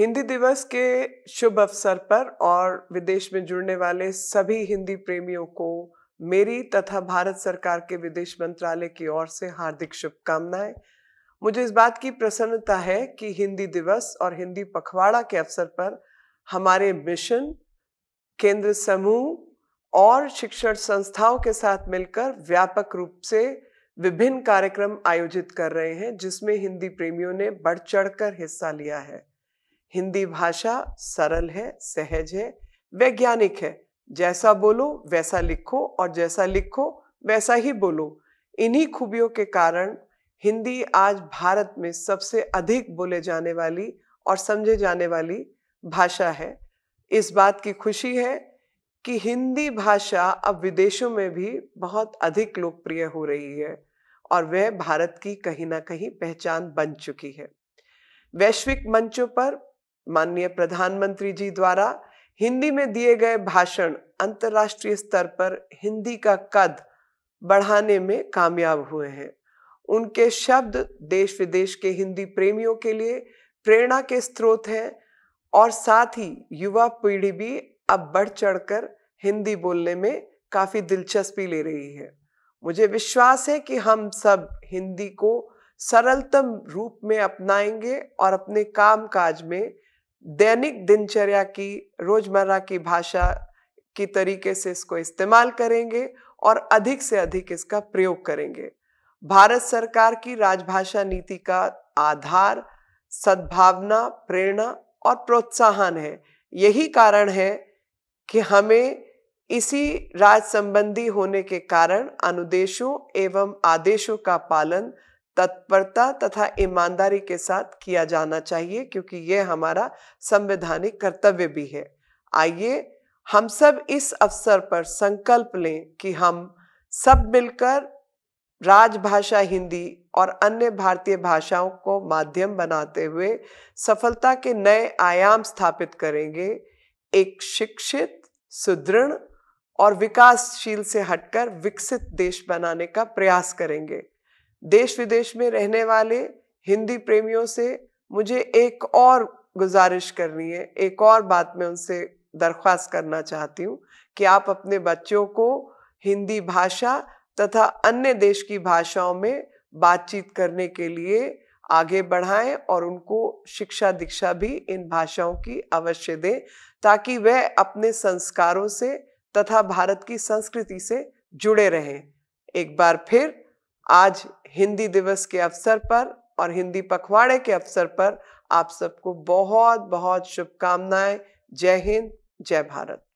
हिंदी दिवस के शुभ अवसर पर और विदेश में जुड़ने वाले सभी हिंदी प्रेमियों को मेरी तथा भारत सरकार के विदेश मंत्रालय की ओर से हार्दिक शुभकामनाएं मुझे इस बात की प्रसन्नता है कि हिंदी दिवस और हिंदी पखवाड़ा के अवसर पर हमारे मिशन केंद्र समूह और शिक्षण संस्थाओं के साथ मिलकर व्यापक रूप से विभिन्न कार्यक्रम आयोजित कर रहे हैं जिसमें हिंदी प्रेमियों ने बढ़ चढ़कर हिस्सा लिया है हिंदी भाषा सरल है सहज है वैज्ञानिक है जैसा बोलो वैसा लिखो और जैसा लिखो वैसा ही बोलो इन्हीं खूबियों के कारण हिंदी आज भारत में सबसे अधिक बोले जाने वाली और समझे जाने वाली भाषा है इस बात की खुशी है कि हिंदी भाषा अब विदेशों में भी बहुत अधिक लोकप्रिय हो रही है और वह भारत की कहीं ना कहीं पहचान बन चुकी है वैश्विक मंचों पर माननीय प्रधानमंत्री जी द्वारा हिंदी में दिए गए भाषण अंतर्राष्ट्रीय स्तर पर हिंदी का कद बढ़ाने में कामयाब हुए हैं उनके शब्द देश विदेश के हिंदी प्रेमियों के लिए प्रेरणा के स्रोत हैं और साथ ही युवा पीढ़ी भी अब बढ़ चढ़कर हिंदी बोलने में काफ़ी दिलचस्पी ले रही है मुझे विश्वास है कि हम सब हिंदी को सरलतम रूप में अपनाएंगे और अपने काम काज में दैनिक दिनचर्या की रोजमर्रा की भाषा की तरीके से इसको इस्तेमाल करेंगे और अधिक से अधिक इसका प्रयोग करेंगे भारत सरकार की राजभाषा नीति का आधार सद्भावना प्रेरणा और प्रोत्साहन है यही कारण है कि हमें इसी राज संबंधी होने के कारण अनुदेशों एवं आदेशों का पालन तत्परता तथा ईमानदारी के साथ किया जाना चाहिए क्योंकि ये हमारा संवैधानिक कर्तव्य भी है आइए हम सब इस अवसर पर संकल्प लें कि हम सब मिलकर राजभाषा हिंदी और अन्य भारतीय भाषाओं को माध्यम बनाते हुए सफलता के नए आयाम स्थापित करेंगे एक शिक्षित सुदृढ़ और विकासशील से हटकर विकसित देश बनाने का प्रयास करेंगे देश विदेश में रहने वाले हिंदी प्रेमियों से मुझे एक और गुजारिश करनी है एक और बात मैं उनसे दरख्वास्त करना चाहती हूँ कि आप अपने बच्चों को हिंदी भाषा तथा अन्य देश की भाषाओं में बातचीत करने के लिए आगे बढ़ाएं और उनको शिक्षा दीक्षा भी इन भाषाओं की अवश्य दें ताकि वह अपने संस्कारों से तथा भारत की संस्कृति से जुड़े रहें एक बार फिर आज हिंदी दिवस के अवसर पर और हिंदी पखवाड़े के अवसर पर आप सबको बहुत बहुत शुभकामनाएं जय हिंद जय भारत